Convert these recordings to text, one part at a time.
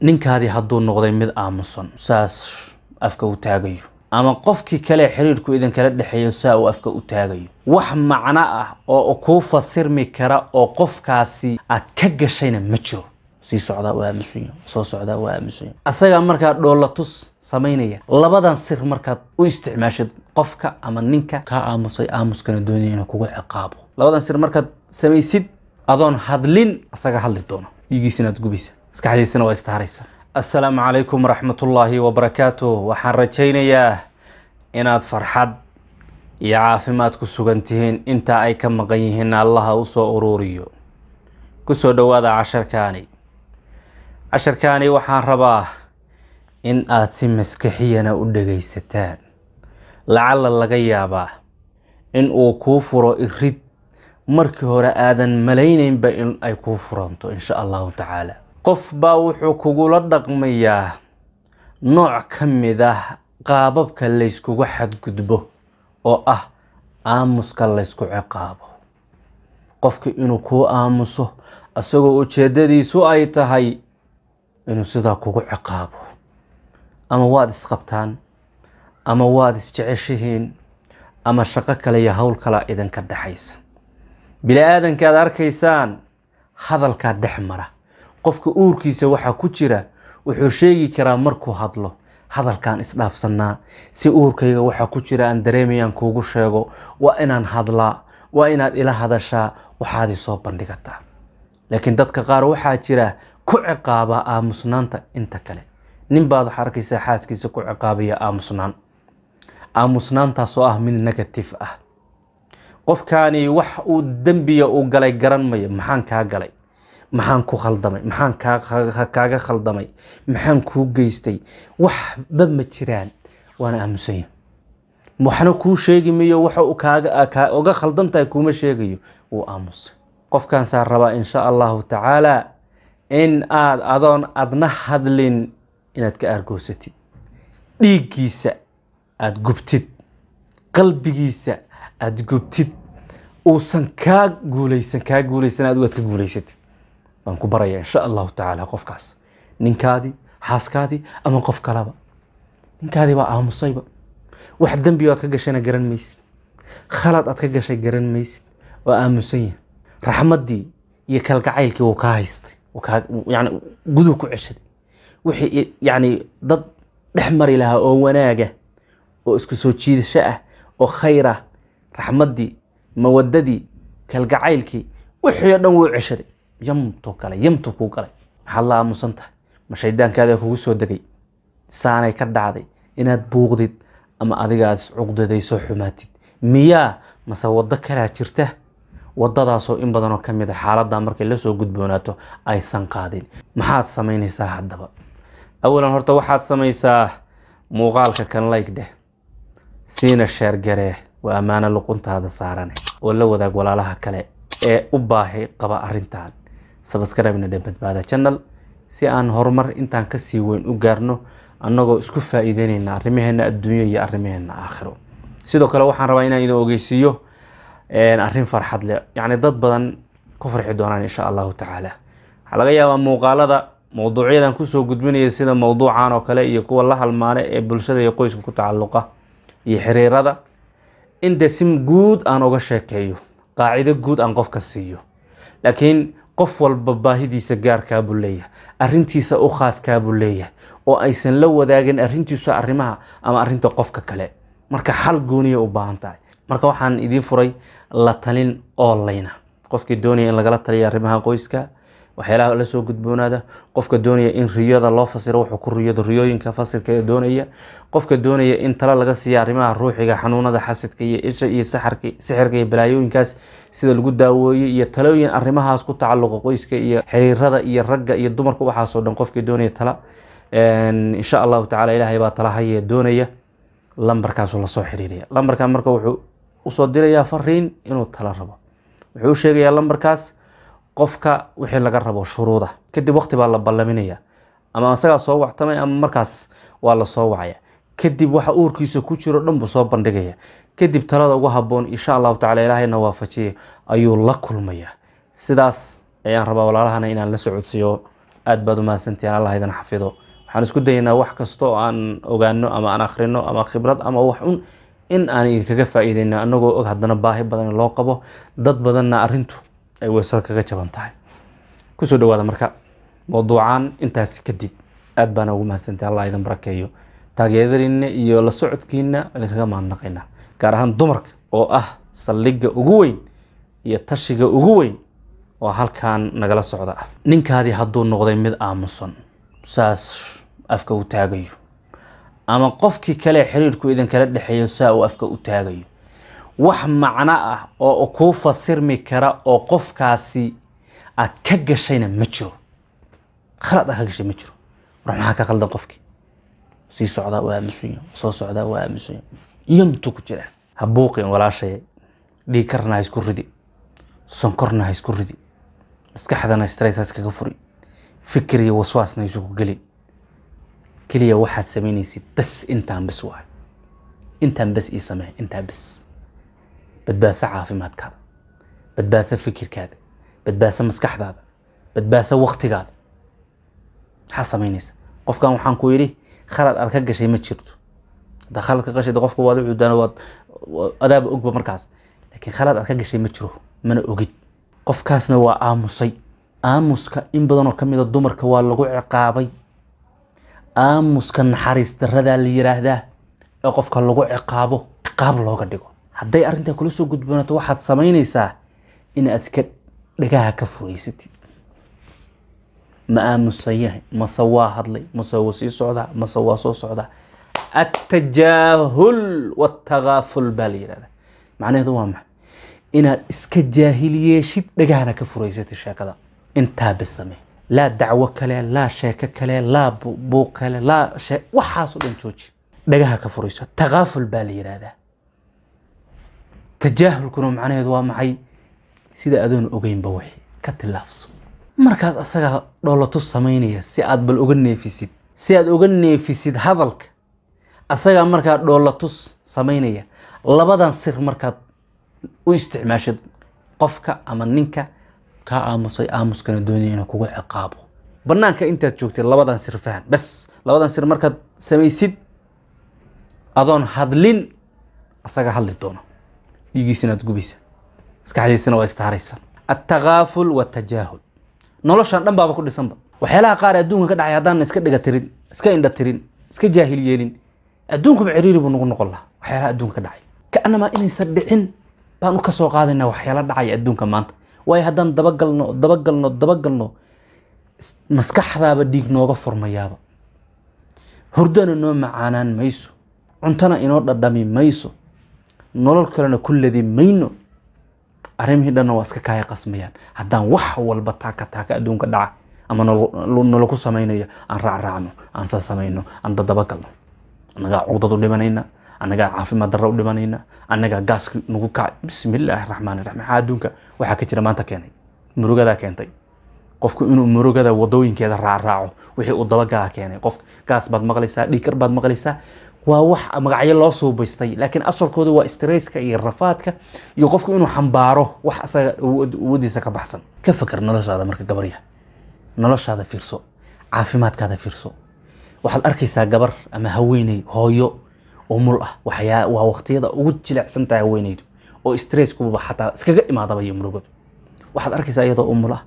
ninkaadii hadduu noqday mid aamusan saas afka u taagayo ama qofkii kale xiriirku idinkala dhexeeyo saa uu afka u taagayo wax macno ah oo kuu fasirmi kara oo qofkaasi aad ka gashayna ma jiro sii socdaa u aamusanya soo socdaa u aamusanya asagaa markaa dhoolatus samaynaya labadan sir markaad u isticmaashid qofka ama ninka kaa aamusay aamuskana doonaya inuu kugu ciqaabo labadan sir markaad samaysid adoon hadlin asaga hadli doono dhiigiis gubaysa maskaxdiisina waa istaaraysa assalaamu calaykum waraxmatullaahi wabarakaatu waxaan rajaynayaa inaad farxad iyo caafimaad ku sugantihiin tihiin intaa ay ka maqan yihiin allaha u soo uruuriyo soo dhowaada casharkaani casharkaani waxaan rabaa in aad si maskixiyana u dhegaysataan lacala laga yaabaa in uu kuu furo irid markii hore aadan malaynaynba in ay kuu furanto insha allahu tacaala qof baa wuxuu kugula dhaqmayaa nooc ka mid ah qaababka layskugu xadgudbo oo ah aamuska laysku ciqaabo qofka inuu kuu aamuso isagoo ujeedadiisu ay tahay inuu sidaa kugu ciqaabo ama waad isqabtaan ama waad isjeceshihiin ama shaqo kale iyo howl kalaa idinka dhexaysa bili-aadankaad arkaysaan hadalkaa dhex mara qofka uurkiisa waxaa ku jira wuxuu sheegi karaa markuu hadlo hadalkaan isdhaafsanaa si uurkayga waxaa ku jira aan dareemayaan kuugu sheego waa inaan hadlaa waa inaad ila hadashaa waxaad soo bandhigataa laakiin dadka qaar waxaa jira ku ciqaaba aamusnaanta inta kale nin baad waxaa arkaysaa xaaskiisa ku ciqaabaya aamusnaan aamusnaantaasoo ah mid negative ah qofkaani wax uu dembiya uu galay garan maya maxaan kaa galay maxaan ku khaldamay maxaan kaaga khaldamay maxaan kuu geystay waxba ma jiraan waana aamusanya waxna kuu sheegi mayo waxa uga khaldan tahay kuuma sheegayo wuu aamusay qofkaansaa rabaa insha allahu tacaalaa in aad adoon adna hadlin inaad ka aargoosatid dhiiggiisa aada gubtid qalbigiisa aada gubtid uusan kaa guulaysan kaa guulaysan aad waad ka guulaysatid baan ku baraya insha allahu tacaala qofkaas ninkaadii xaaskaadii ama qof kalaba ninkaadii baa aamusayba wax dembi aad ka gashayna garan maysid khalad aad ka gashay garan maysid oo aamusan yahay raxmaddii iyo kalgacaylkii wuu kaa haystay yani guduu ku ceshaday wixii yacni dad dhex mari lahaa oo wanaaga ah, oo isku soo jiidasho ah oo khayr ah raxmaddii mawaddadii kalgacaylkii wixii oo dhan wuu ceshaday yamtu galay yamtu kuu galay maxaad aamusan tahay ma shaydaankaada kugu soo degay saanay ka dhacday inaad buuqdid ama adiga aad iscuqdadaysoo xumaatid miyaa mase waddo kalaa jirta waddadaasoo in badanoo ka mid a ah xaaladdaa markay lasoo gudboonaato aysan qaadin maxaad samaynaysaa haddaba awalan horta waxaad samaysaa muuqaalka kan layg dheh siina sheergaree waa ammaano luquntaada saarane oo la wadaag walaalaha kale ee u baahi qaba arrintan sabaskarabna dhe badbaada channel si aan horumar intaan kasii weyn u gaarno annagoo isku faa-iideyneyna arrimaheena iyo arrimaheena aakhiro sidoo kale waxaan rabaa inaan idin ogeysiiyo arrin farxad leh yacni dad badan ku farxi doonaan insha allahu tacaala waxaa laga yaabaa muuqaalada mowduucyadan kusoo gudbinaya sida mowduucan oo kale iyo kuwa la halmaana ee bulshada iyo qoyska ku tacalluqa iyo xiriirada in desim guud aan uga sheekeeyo qaacido guud aan qofka siiyo laakiin qof walba baahidiisa gaarkaa buu leeyahay arrintiisa u khaaskaa buu leeyahay oo aysan la wadaagin arintiisu arrimaha ama arrinta qofka kale marka xal gooniya u baahan tahay marka waxaan idiin furay la talin online qofkii doonaya in lagala taliya arrimaha qoyska waxyaalaha la soo gudboonaada qofka doonaya in riyada loo fasiro wuxuu ku riyado riyooyinka fasilka ee doonaya qofka doonaya in talo laga siiya arrimaha ruuxiga xanuunada xasidka iyo isha iyo saxarka sixirka iyo balaayooyinkaas sida lagu daaweeyey iyo talooyin arrimahaas ku tacalluqa qoyska iyo xiriirada iyo ragga iyo dumarka waxaasoo dhan qofkii doonaya tala insha allahu tacala ilaahay baa talahaya doonaya lambarkaasu lasoo xiriiraya lambarkan marka wuxuu usoo dirayaa fariin inuu talo rabo wuxuu sheegayaa lambarkaas qofka wixii laga rabo shuruuda kadib waqti baa la ballaminaya ama isagaa soo wactamay ama markaas waa la wacaya kadib waxa uurkiisa ku jiro dhan buu soo bandhigaya kadib talada ugu habboon insha allahu tacala ilaahayna waafajiyay ayuu la kulmayaa sidaas ayaan rabaa walaalahana inaan la socodsiiyo aad baad umahadsantihiin allah idin xafido waxaan isku dayaynaa wax kasta oo aan ogaano ama aan akhrino ama khibrad ama wax un in aan idinkaga faa'iideyno annagoo og haddana baahi badan loo qabo dad badanna arrintu ay weysada kaga jaban tahay kusoo dhawaada marka mawduucan intaas kadib aad baana ugu mahadsantay allah idin barakeeyo taageeradiina iyo la socodkiina idinkaga mahadnaqaynaa gaar ahaan dumarka oo ah saldhigga ugu weyn iyo tashiga ugu weyn oo halkan nagala socda ah ninkaadii hadduu noqday mid aamusan saas afka u taagayo ama qofkii kale xiriirku idinkala dhexeeyo saa uu afka u taagayo wax macno ah oo kuu fasirmi kara oo qofkaasi aad ka gashayna ma jiro khalad aad ka gashay ma jiro war maxaa ka khaldan qofkii sii socdaa waa aamusunya soo socdaa waa aamusunya yamtu ku jiraan habuuqin walaashay dhiikarna ha isku ridi sonkorna ha isku ridi maskaxdana stress ha iskaga furi fikir iyo waswaasna isugu gelin keliya waxaad samaynaysid bas intaan bas waay intaan bas ii samee intaa bas badbaaso caafimaadkaada badbaaso fikirkaada badbaaso maskaxdaada badbaaso waktigaada maxaa samaynaysa qofkan waxaan ku yidhi khalad aad ka gashay ma jirto haddaa khalad ka gashay qofka waad cuudaan waad adaaba ogba markaas laakiin khalad aad ka gashay ma jiro mana ogid qofkaasna waa aamusay aamuska in badanoo ka mida dumarka waa lagu ciqaabay aamuska naxariis daradaa la yiraahdaa ee qofka lagu ciqaabo ciqaab looga dhigo hadday arintaa kula soo gudboonato waxaad samaynaysaa inaad iska dhagaha ka fogeysatid ma aamusan yahay mase waa hadlay mase waa sii socdaa mase waa soo socdaa attajaahul watakaaful baa la yidhahda macnaheedu waa maxay inaad iska jaahiliyeeshid dhagahana ka fureysatid sheekada intaa bisame laa dacwo kale laa sheeko kale laa buuq kale laa waxaasoo dhan jooji dhagaha ka furayso takaaful baa la yidhaahdaa tajaahulkuna macnaheedu waa maxay sida adoon ogeynba wixi ka tilaabso markaas asagaa dhoolato samaynaya si aad bal uga neefisid si aad uga neefisid hadalka asagaa markaa dhoolatus samaynaya labadan sir markaad u isticmaashid qofka ama ninka kaa aamusay aamuskana doonaya inuu kugu ciqaabo bannaanka intaad joogtid labadan sir fahan bas labadan sir markaad samaysid adoon hadlin asaga hadli doono dhiigiisina ad gubaysa maskaxdiisina waa istaaraysa attakaaful watajaahul noloshan dhan baaba ku dhisanba waxyaalaha qaar adduunka ka dhacay haddaanan iska dhega iska indhatirin iska jaahil yeelin adduunku maciriiri buu nagu noqon lahaa waxyaalaha adduunka ka dhacay kaanamaa inaysan dhicin baan u ka soo qaadaynaa waxyaala dhacaya adduunka maanta waayo haddaan dabagalno dabagalno dabagalno maskaxdaaba dhiig nooga furmayaaba hurdana noo macaanaan mayso cuntana inoo dhadhami mayso nolol kalena ku ladimayno mayno arrimihii dhanna waa iska kaaya qasmayaan haddaan wax walba taaka taaka adduunka dhaca ama nala ku samaynaya aan raacraacno aan sasamayno aan dadabagalno annagaa cudad u dhimanayna annagaa caafimaad darra u dhimanayna annagaa gaaski nagu kacay bismillaahi raxmaani raxiim maxaa adduunka waxaa ka jira maanta keenay murugadaa keentay qofku inuu murugada wadooyinkeeda raacraaco wixii uu dabagalaa keenay qof gaas baad maqlaysaa dhiikar baad maqlaysaa waa wax magacyo loo suubaystay laakiin asalkooda waa strayska iyo rafaadka iyo qofku inuu xambaaro wax asaga awoodiisa ka baxsan ka fakar noloshaada marka gabarya noloshaada fiirso caafimaadkaada fiirso waxaad arkaysaa gabar ama haweeney hooyo oo mul ah waa waa waqtiyada ugu jilecsan tahay haweeneydu oo stresskuba xataa iskaga imaadaba iyo murugadu waxaad arkaysaa iyadoo umul ah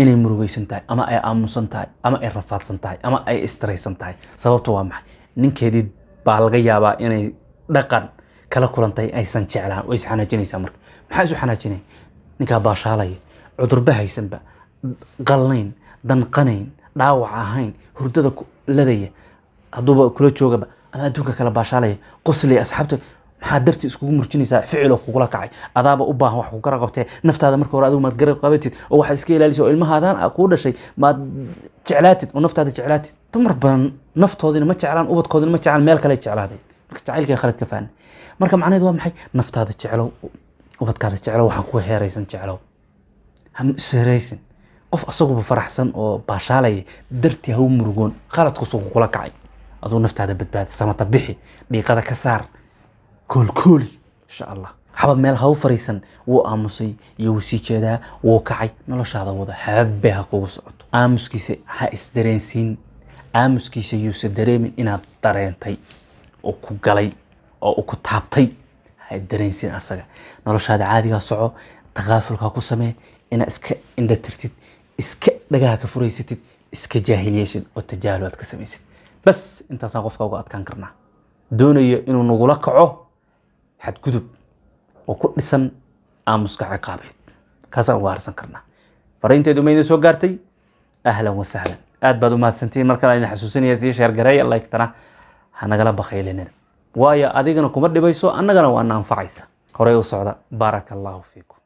inay murugaysan tahay ama ay aamusan tahay ama ay rafaadsan tahay ama ay straysan tahay sababta waa maxay ninkeedii baa laga yaabaa inay dhaqan kala kulantay aysan jeclaan way isxanaajinaysaa marka maxaa isu xanaajinay ninkaa baashaalaya cudurba haysanba qalnayn danqanayn dhaawac ahayn hurdada ladaya hadduuba kula joogaba ama adduunka kale baashaalaya qoslaya asxaabta maxaa darti iskugu murjinaysaa ficilo kugula kacay adaaba u baahan wax kugara qabtee naftaada marka hore adigu maad garab qabatid oo waxaad iska ilaalisa oo ilmahaadan kuu dhashay maad jeclaatid oo naftaada jeclaatid dumar badan naftoodina ma jeclaan ubadkoodina ma jeclaan meel kale jeclaaday marka jacaylka khalad ka faana marka macnaheedu waa maxay naftaada jeclow ubadkaada jeclow waxaan kuga heeraysan jeclow ha isheraysin qof asaguba faraxsan oo baashaalaya dartii haw murugoon khaladkusuu kugula kacay aduu naftaada badbaadi samata bixi dhiiqada ka saar koolkooli insha allah xabad meel ha fariisan wuu aamusay iyo wuu sii jeedaa wuu kacay noloshaada wada habbe ha kugu socoto aamuskiisa ha isdareensiin aamuskiisa yuusa dareemin inaad dareentay oo ku galay oo u ku taabtay ha dareensiin asaga noloshaada caadigaa soco takaafulka ku samee inaad iska indhatirtid iska dhagaha ka furaysatid iska jaahiliyeysid oo tajaalubaad ka samaysad bas intaasaan qofka uga adkaan karnaa doonayo inuu nagula kaco xadgudub oo ku dhisan aamuska ciqaabeed kaasaan uga harsan karnaa fariinteedu mayna soo gaartay ahlan wasahlan aad baad u mahadsantihiin markaan idin xasuusinaya sii sheergareeya laygtana hanagala bakaylinina waayo adigana kuma dhibayso annagana waa na anfacaysa horey u socda baaraka allaahu fiikum